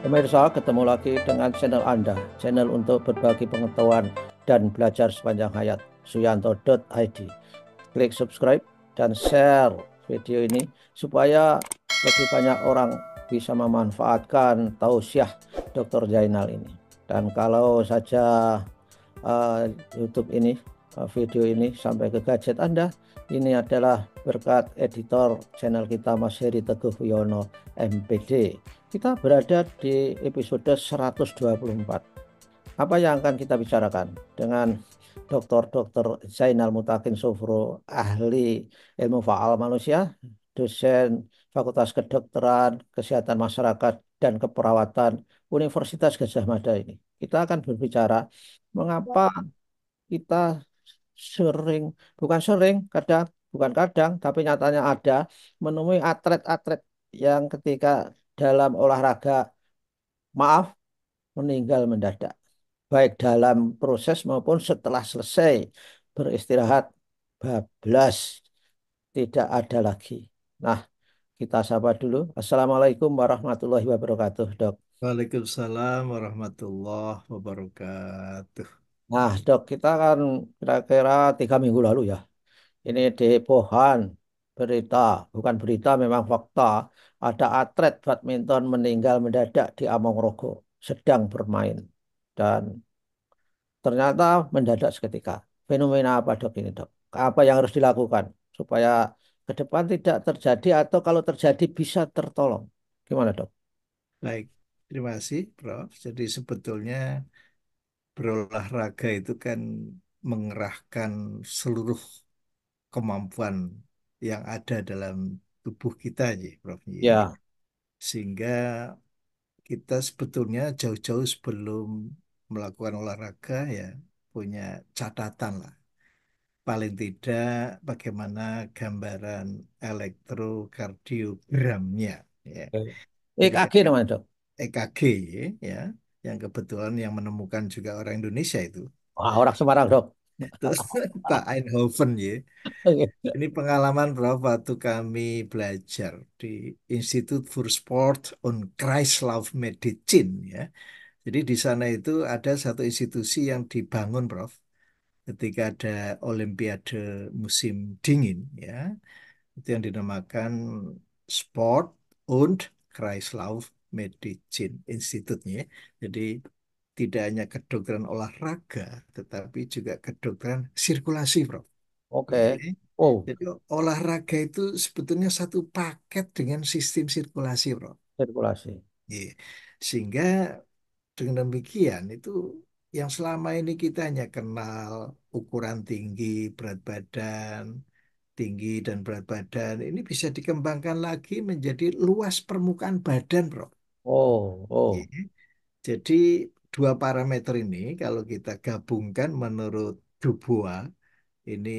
Pemirsa, ketemu lagi dengan channel Anda, channel untuk berbagi pengetahuan dan belajar sepanjang hayat, suyanto.id. Klik subscribe dan share video ini supaya lebih banyak orang bisa memanfaatkan tausiah Dr. Jainal ini. Dan kalau saja uh, YouTube ini, uh, video ini sampai ke gadget Anda, ini adalah berkat editor channel kita Mas Heri Teguh Wiono MPD kita berada di episode 124. Apa yang akan kita bicarakan dengan Dr. Dr. Zainal Mutakin Sofro, ahli ilmu faal manusia, dosen Fakultas Kedokteran, Kesehatan Masyarakat, dan Keperawatan Universitas Gajah Mada ini. Kita akan berbicara mengapa kita sering, bukan sering, kadang bukan kadang, tapi nyatanya ada menemui atlet-atlet yang ketika dalam olahraga maaf meninggal mendadak baik dalam proses maupun setelah selesai beristirahat bablas tidak ada lagi. Nah, kita sapa dulu. Assalamualaikum warahmatullahi wabarakatuh, Dok. Waalaikumsalam warahmatullahi wabarakatuh. Nah, Dok, kita kan kira-kira tiga minggu lalu ya. Ini di Pohan, berita, bukan berita memang fakta, ada atlet badminton meninggal mendadak di Amongrogo sedang bermain dan ternyata mendadak seketika. Fenomena apa dok ini dok? Apa yang harus dilakukan supaya ke depan tidak terjadi atau kalau terjadi bisa tertolong? Gimana dok? Baik, terima kasih Prof. Jadi sebetulnya berolahraga itu kan mengerahkan seluruh kemampuan yang ada dalam tubuh kita ya Prof. Ya. Sehingga kita sebetulnya jauh-jauh sebelum melakukan olahraga ya punya catatan lah. Paling tidak bagaimana gambaran elektrokardiogramnya ya. EKG namanya dok. EKG ya, yang kebetulan yang menemukan juga orang Indonesia itu. Wah, orang Semarang dok. Terus Pak Eindhoven ya. Iya. Ini pengalaman Prof waktu kami belajar di Institut for Sport und Love Medicine ya. Jadi di sana itu ada satu institusi yang dibangun Prof ketika ada olimpiade musim dingin ya. Itu yang dinamakan Sport und Kreislauf Medizin Institutnya. Jadi tidak hanya kedokteran olahraga, tetapi juga kedokteran sirkulasi, Prof. Oke. Okay. Oh. Jadi olahraga itu sebetulnya satu paket dengan sistem sirkulasi, Prof. Sirkulasi. Yeah. Sehingga dengan demikian itu yang selama ini kita hanya kenal ukuran tinggi, berat badan, tinggi dan berat badan ini bisa dikembangkan lagi menjadi luas permukaan badan, Bro. Oh, oh. Iya. Jadi dua parameter ini kalau kita gabungkan menurut Dubois ini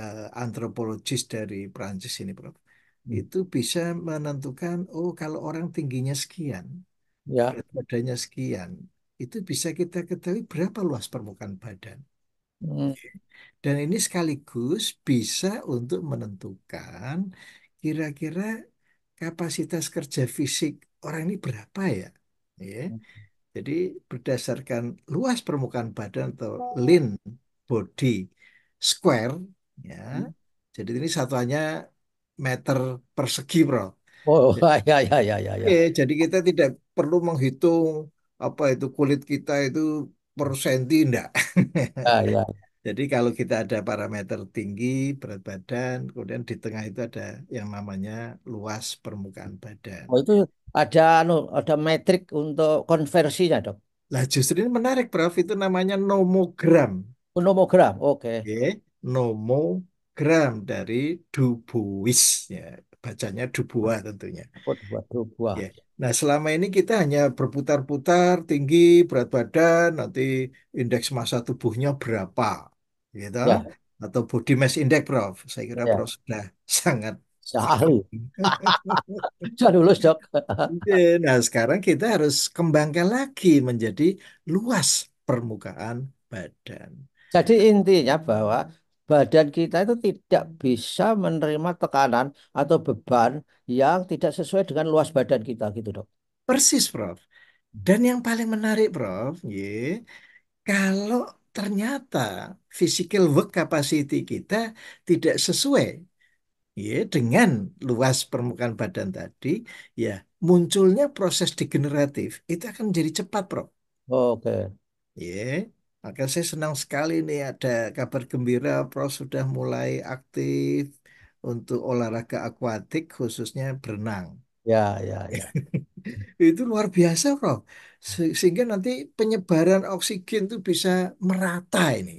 uh, antropologis dari Prancis ini Prof hmm. itu bisa menentukan oh kalau orang tingginya sekian ya badannya sekian itu bisa kita ketahui berapa luas permukaan badan hmm. dan ini sekaligus bisa untuk menentukan kira-kira kapasitas kerja fisik orang ini berapa ya ya hmm jadi berdasarkan luas permukaan badan atau lean body square ya. Hmm. Jadi ini satuannya meter persegi, Bro. Oh, jadi, ya ya ya ya ya. jadi kita tidak perlu menghitung apa itu kulit kita itu per senti enggak. Ya, ya, ya. Jadi kalau kita ada parameter tinggi berat badan, kemudian di tengah itu ada yang namanya luas permukaan badan. Oh itu ada anu, ada metrik untuk konversinya dok? Lah justru ini menarik Prof, itu namanya nomogram. Oh, nomogram, oke. Okay. Okay. Nomogram dari Dubois ya bacanya Dubois tentunya. Oh, Dubois. Iya. Yeah. Nah, selama ini kita hanya berputar-putar tinggi berat badan, nanti indeks massa tubuhnya berapa gitu ya. atau body mass index prof saya kira ya. prof sudah sangat sudah sudah lulus dok nah sekarang kita harus kembangkan lagi menjadi luas permukaan badan jadi intinya bahwa badan kita itu tidak bisa menerima tekanan atau beban yang tidak sesuai dengan luas badan kita gitu dok. Persis Prof. Dan yang paling menarik Prof, ye, kalau ternyata physical work capacity kita tidak sesuai ya dengan luas permukaan badan tadi ya munculnya proses degeneratif itu akan jadi cepat bro Oh, Oke. Okay. Ya. Maka saya senang sekali nih ada kabar gembira bro sudah mulai aktif untuk olahraga akuatik khususnya berenang. Ya, ya, ya. itu luar biasa Prof. Sehingga nanti penyebaran oksigen itu bisa merata ini.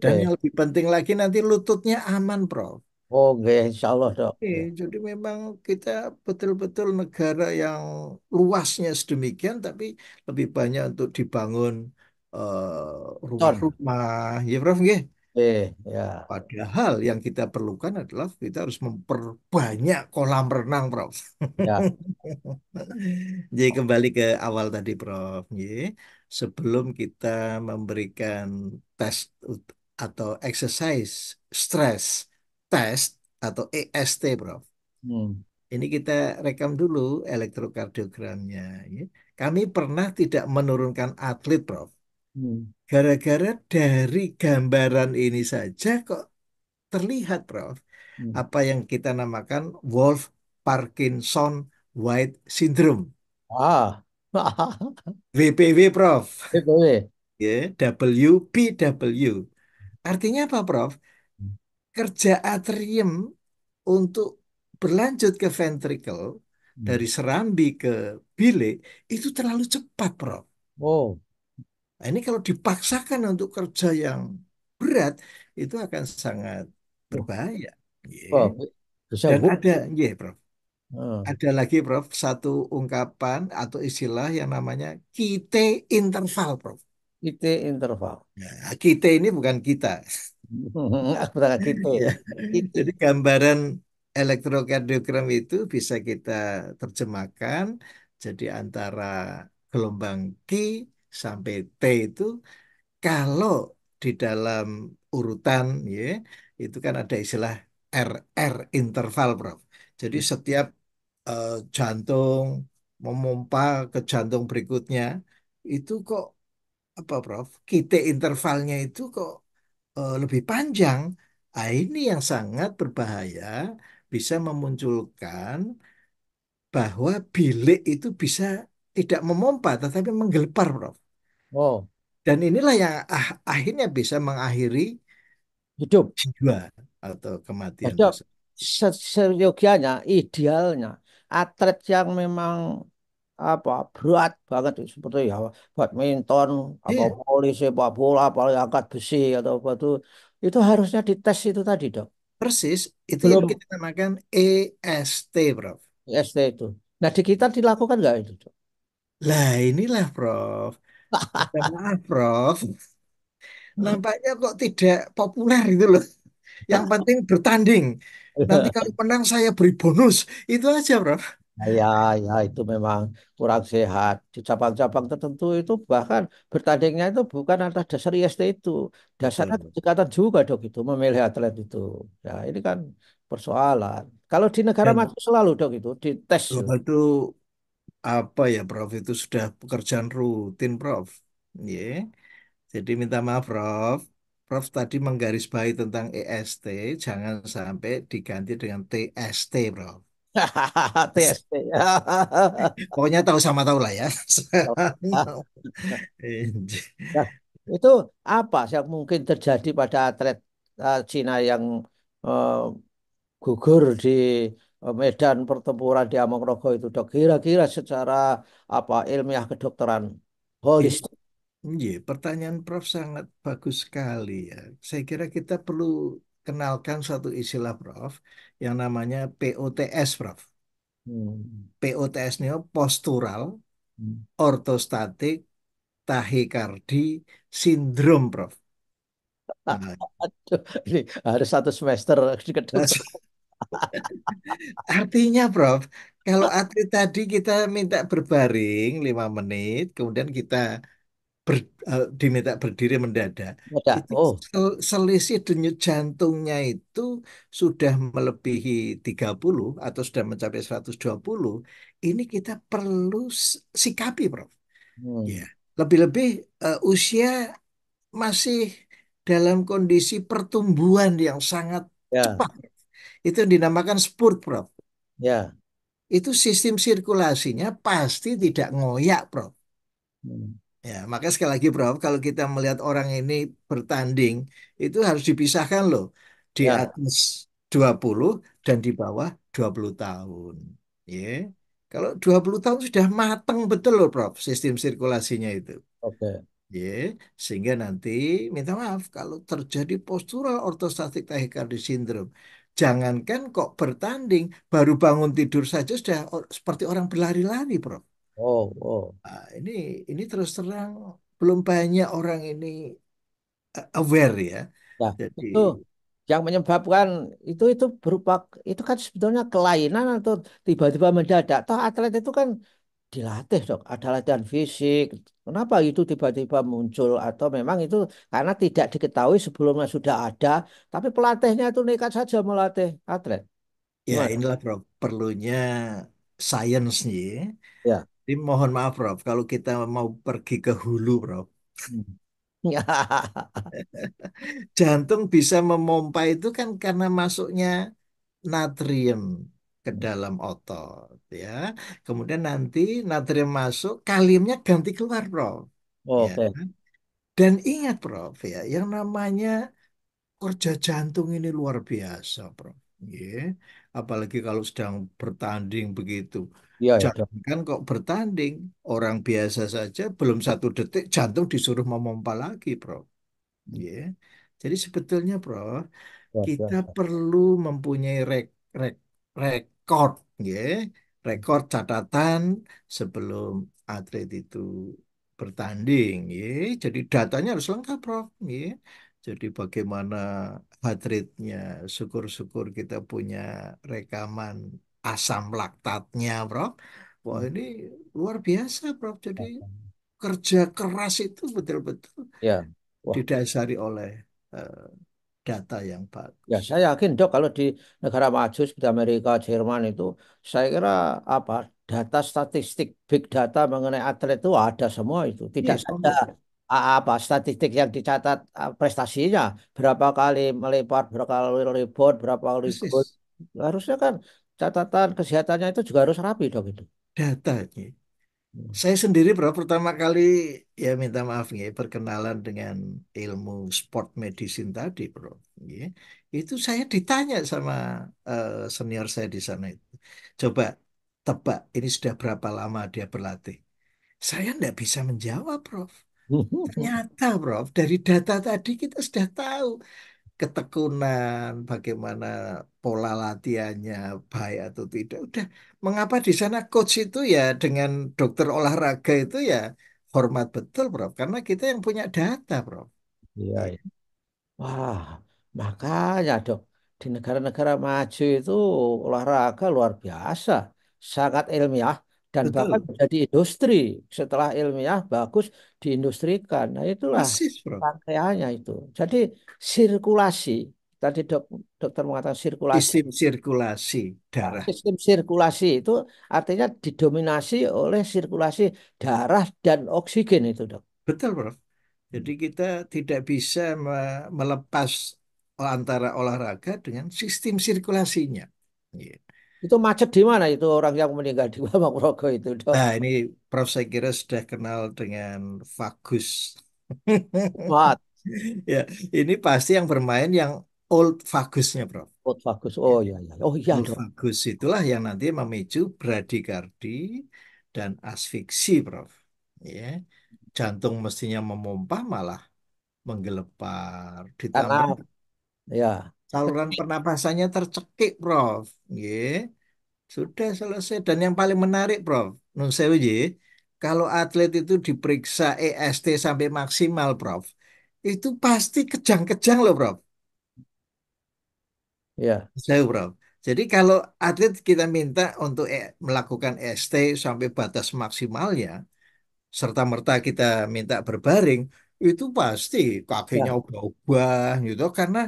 Dan yang lebih penting lagi nanti lututnya aman Prof. Oke, insya Allah dok. Oke, jadi memang kita betul-betul negara yang luasnya sedemikian, tapi lebih banyak untuk dibangun eh, rumah-rumah, ya Prof. nggih? Eh, ya. Padahal yang kita perlukan adalah kita harus memperbanyak kolam renang, Prof. Ya. Jadi kembali ke awal tadi, Prof. Sebelum kita memberikan tes atau exercise stress test atau EST, Prof. Hmm. Ini kita rekam dulu elektrokardiogramnya. Kami pernah tidak menurunkan atlet, Prof. Hmm Gara-gara dari gambaran ini saja kok terlihat, Prof, hmm. apa yang kita namakan Wolf Parkinson White Syndrome. Ah. WPW, Prof. WPW. Ya, yeah, WPW. Artinya apa, Prof? Hmm. Kerja atrium untuk berlanjut ke ventrikel hmm. dari serambi ke bile itu terlalu cepat, Prof. Oh. Nah, ini kalau dipaksakan untuk kerja yang berat itu akan sangat berbahaya. Yeah. Oh, Dan ada, yeah, Prof. Oh. Ada lagi Prof, satu ungkapan atau istilah yang namanya kita interval Prof. Kita interval. Nah, kite ini bukan kita. kite. ya. Jadi gambaran elektrokardiogram itu bisa kita terjemahkan jadi antara gelombang Q sampai T itu kalau di dalam urutan ya itu kan ada istilah RR interval Prof. Jadi ya. setiap uh, jantung memompa ke jantung berikutnya itu kok apa Prof? Kita intervalnya itu kok uh, lebih panjang. Nah, ini yang sangat berbahaya bisa memunculkan bahwa bilik itu bisa tidak memompa tetapi menggelepar Prof. Oh, Dan inilah yang ah, akhirnya bisa mengakhiri hidup jiwa atau kematian. Hidup. Seyogianya, idealnya atlet yang memang apa berat banget seperti ya badminton yeah. apa iya. polisi sepak bola apa angkat besi atau apa itu itu harusnya dites itu tadi dok persis itu Belum. yang kita namakan EST prof EST itu nah di kita dilakukan nggak itu dok lah inilah prof Maaf, Prof. Nampaknya kok tidak populer itu loh. Yang penting bertanding. Nanti kalau menang saya beri bonus. Itu aja, Prof. Nah, ya, ya itu memang kurang sehat. Di cabang-cabang tertentu itu bahkan bertandingnya itu bukan atas dasar IST itu. Dasarnya hmm. kedekatan juga dok itu memilih atlet itu. Ya, ini kan persoalan. Kalau di negara maju selalu dok itu dites. Itu apa ya Prof itu sudah pekerjaan rutin Prof. ya Jadi minta maaf Prof. Prof tadi menggarisbawahi tentang EST, jangan sampai diganti dengan TST Prof. TST. Pokoknya tahu sama tahu lah ya. ya itu apa yang mungkin terjadi pada atlet eh, Cina yang eh, gugur di Eh, medan pertempuran di Amongkrogo itu dok kira-kira secara apa ilmiah kedokteran holistik. Iya. iya, pertanyaan Prof sangat bagus sekali ya. Saya kira kita perlu kenalkan satu istilah Prof yang namanya POTS Prof. Hmm. POTS ini postural, hmm. ortostatik, tahikardi, sindrom Prof. Nah. Aduh, ini harus satu semester di kedokteran. Artinya, Prof, kalau atlet tadi kita minta berbaring lima menit, kemudian kita ber, uh, diminta berdiri mendadak, Beda. itu Oh, sel, selisih denyut jantungnya itu sudah melebihi 30 atau sudah mencapai 120, ini kita perlu sikapi, Prof. hmm. Ya, lebih-lebih uh, usia masih dalam kondisi pertumbuhan yang sangat Ya, cepat itu dinamakan spurt Prof. Ya. Itu sistem sirkulasinya pasti tidak ngoyak Prof. Hmm. Ya, maka sekali lagi Prof, kalau kita melihat orang ini bertanding, itu harus dipisahkan loh. Di ya. atas 20 dan di bawah 20 tahun. Ya. Kalau 20 tahun sudah matang betul loh Prof, sistem sirkulasinya itu. Oke. Okay. Ya, sehingga nanti minta maaf kalau terjadi postural ortostatik tachycardia syndrome Jangankan kok bertanding, baru bangun tidur saja sudah seperti orang berlari-lari, bro. Oh, oh. Nah, ini ini terus terang belum banyak orang ini eh, aware ya. Nah, Jadi itu yang menyebabkan itu itu berupa itu kan sebetulnya kelainan atau tiba-tiba mendadak. Toh atlet itu kan dilatih dok ada latihan fisik kenapa itu tiba-tiba muncul atau memang itu karena tidak diketahui sebelumnya sudah ada tapi pelatihnya itu nekat saja melatih atlet ya Gimana? inilah Prof perlunya science nih ya jadi mohon maaf Prof kalau kita mau pergi ke hulu Prof hmm. jantung bisa memompa itu kan karena masuknya natrium ke dalam otot ya. Kemudian nanti natrium masuk, kaliumnya ganti keluar, bro. Oh, ya. Okay. Kan? Dan ingat, Prof, ya, yang namanya kerja jantung ini luar biasa, bro. Ya. Apalagi kalau sedang bertanding begitu. Iya, ya, Jangan ya. kan kok bertanding, orang biasa saja belum satu detik jantung disuruh memompa lagi, bro. Ya. Jadi sebetulnya, bro, ya, kita perlu mempunyai rek, rek rekor ya rekor catatan sebelum atlet itu bertanding ya jadi datanya harus lengkap Prof ya jadi bagaimana atletnya. syukur-syukur kita punya rekaman asam laktatnya Prof wah hmm. ini luar biasa Prof jadi iya. kerja keras itu betul-betul ya. didasari oleh uh, data yang bagus. Ya, saya yakin dok kalau di negara maju seperti Amerika, Jerman itu, saya kira apa data statistik big data mengenai atlet itu ada semua itu. Tidak ya, saja apa statistik yang dicatat prestasinya berapa kali melipat berapa kali rebound, berapa kali goal. Harusnya kan catatan kesehatannya itu juga harus rapi dok itu. Datanya saya sendiri bro pertama kali ya minta maaf ya perkenalan dengan ilmu sport medicine tadi bro. Ya. Itu saya ditanya sama uh, senior saya di sana itu. Coba tebak ini sudah berapa lama dia berlatih. Saya tidak bisa menjawab Prof. Ternyata Prof dari data tadi kita sudah tahu ketekunan, bagaimana pola latihannya baik atau tidak. Udah, mengapa di sana coach itu ya dengan dokter olahraga itu ya hormat betul, Prof. Karena kita yang punya data, Prof. Iya. Ya. Wah, makanya dok di negara-negara maju itu olahraga luar biasa, sangat ilmiah dan Betul. bahkan menjadi industri setelah ilmiah bagus diindustrikan. Nah itulah rangkaiannya itu. Jadi sirkulasi tadi dok, dokter mengatakan sirkulasi. Sistem sirkulasi darah. Sistem sirkulasi itu artinya didominasi oleh sirkulasi darah dan oksigen itu dok. Betul bro. Jadi kita tidak bisa melepas antara olahraga dengan sistem sirkulasinya. Gitu. Itu macet di mana itu orang yang meninggal di Bambang rogo itu? Dok? Nah ini Prof saya kira sudah kenal dengan Fagus. What? ya ini pasti yang bermain yang old Fagusnya Prof. Old Fagus, oh ya, ya. oh iya Old dok. Fagus itulah yang nanti memicu bradikardi dan asfiksi Prof. Ya, jantung mestinya memompa malah menggelepar ditambah. Karena, ya saluran pernapasannya tercekik Prof nggih sudah selesai dan yang paling menarik Prof nun sewu kalau atlet itu diperiksa EST sampai maksimal Prof itu pasti kejang-kejang loh Prof ya saya Prof jadi kalau atlet kita minta untuk e, melakukan EST sampai batas maksimalnya serta merta kita minta berbaring itu pasti kakinya iya. ubah-ubah gitu karena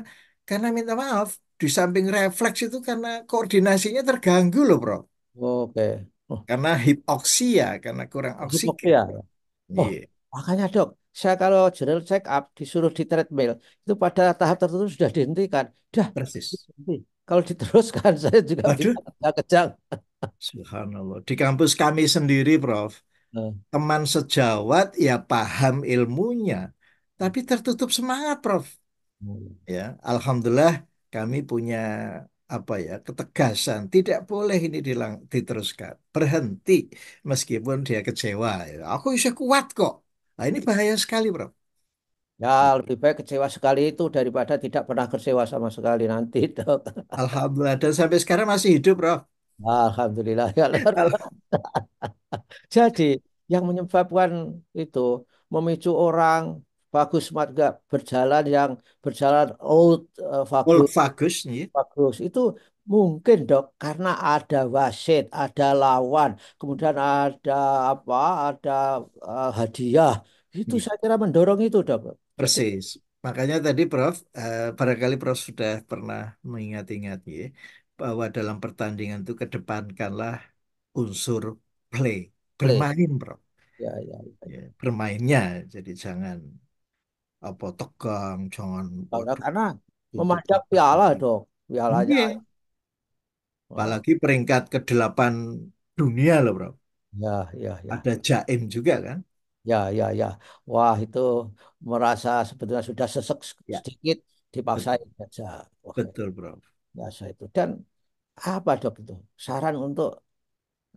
karena minta maaf, di samping refleks itu karena koordinasinya terganggu loh, Bro. Oke. Oh. Karena hipoksia, karena kurang oksigen. Hipoksia. Iya. Oh, yeah. makanya dok, saya kalau general check up disuruh di treadmill itu pada tahap tertentu sudah dihentikan. Dah. Persis. Dihenti. Kalau diteruskan saya juga Aduh. kejang. Subhanallah. Di kampus kami sendiri, Prof. Eh. Teman sejawat ya paham ilmunya, tapi tertutup semangat, Prof. Ya, alhamdulillah kami punya apa ya ketegasan tidak boleh ini dilang, diteruskan berhenti meskipun dia kecewa aku bisa kuat kok nah, ini bahaya sekali bro ya lebih baik kecewa sekali itu daripada tidak pernah kecewa sama sekali nanti dok alhamdulillah dan sampai sekarang masih hidup bro alhamdulillah ya, jadi yang menyebabkan itu memicu orang Fagus Marga berjalan yang berjalan old Fagus. Eh, uh, Fagus, yeah. itu mungkin dok karena ada wasit, ada lawan, kemudian ada apa, ada uh, hadiah. Itu yeah. saya kira mendorong itu dok. Persis. Makanya tadi Prof, uh, barangkali Prof sudah pernah mengingat-ingat ya, bahwa dalam pertandingan itu kedepankanlah unsur play, bermain Prof. Ya, ya, ya. ya. Iya, bermainnya, jadi jangan apa tegang jangan waduh karena ya memajak piala dong pialanya Iya. apalagi peringkat kedelapan dunia loh bro ya ya ya ada Jaim juga kan ya ya ya wah itu merasa sebetulnya sudah sesek ya sedikit dipaksain saja wah ya. betul bro biasa itu dan apa dok itu saran untuk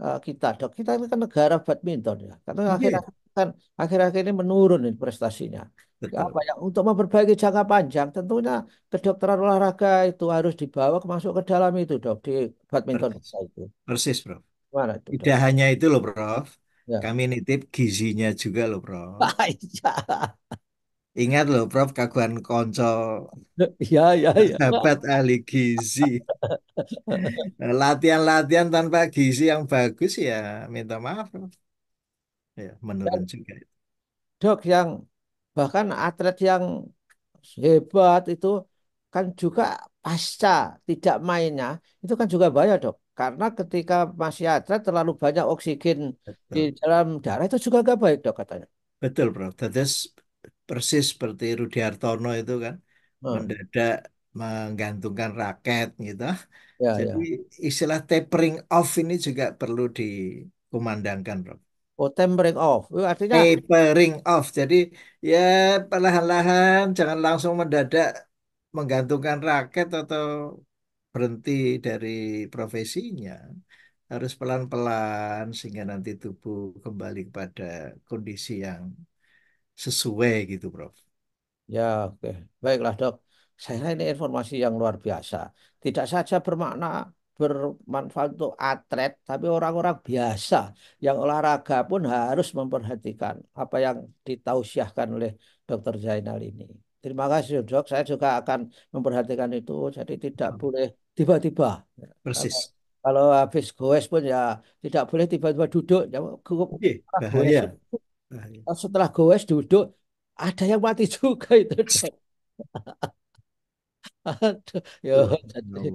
eh, kita dok kita ini kan negara badminton ya karena iya. akhirnya kan akhir-akhir ini menurun nih prestasinya. Betul. Ya, untuk memperbaiki jangka panjang tentunya kedokteran olahraga itu harus dibawa masuk ke dalam itu dok di badminton Persis, itu. Persis bro. Mana itu, Tidak dok? hanya itu loh Prof. Ya. Kami nitip gizinya juga loh Prof. Ah, iya. Ingat loh Prof kaguan konco. Ya, ya, ya. Dapat ahli gizi. Latihan-latihan tanpa gizi yang bagus ya minta maaf Prof ya menurun dan, juga dok yang bahkan atlet yang hebat itu kan juga pasca tidak mainnya itu kan juga bahaya dok karena ketika masih atlet terlalu banyak oksigen betul. di dalam darah itu juga gak baik dok katanya betul bro terus persis seperti Rudi Hartono itu kan hmm. mendadak menggantungkan raket gitu ya, jadi ya. istilah tapering off ini juga perlu dikumandangkan bro Oh, tempering off. Uh, artinya tapering off. Jadi ya perlahan-lahan jangan langsung mendadak menggantungkan raket atau berhenti dari profesinya. Harus pelan-pelan sehingga nanti tubuh kembali kepada kondisi yang sesuai gitu, Prof. Ya, oke. Okay. Baiklah, Dok. Saya ini informasi yang luar biasa. Tidak saja bermakna bermanfaat untuk atlet, tapi orang-orang biasa yang olahraga pun harus memperhatikan apa yang ditausiahkan oleh Dokter Zainal ini. Terima kasih dok, saya juga akan memperhatikan itu, jadi tidak boleh tiba-tiba. Persis. Kalau, kalau habis goes pun ya tidak boleh tiba-tiba duduk. Ya, iya, Oke, bahaya. Setelah goes duduk, ada yang mati juga itu. Aduh, ya, oh, jadi, ya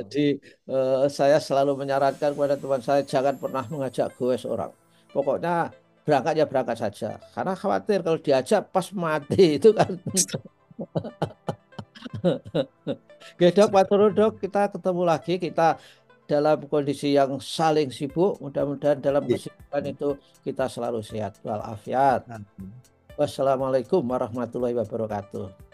jadi uh, saya selalu menyarankan kepada teman saya jangan pernah mengajak goes orang. Pokoknya berangkat ya berangkat saja. Karena khawatir kalau diajak pas mati itu kan. Gedok Pak Turudok, kita ketemu lagi. Kita dalam kondisi yang saling sibuk. Mudah-mudahan dalam iya. kesibukan itu kita selalu sehat walafiat. Wassalamualaikum warahmatullahi wabarakatuh.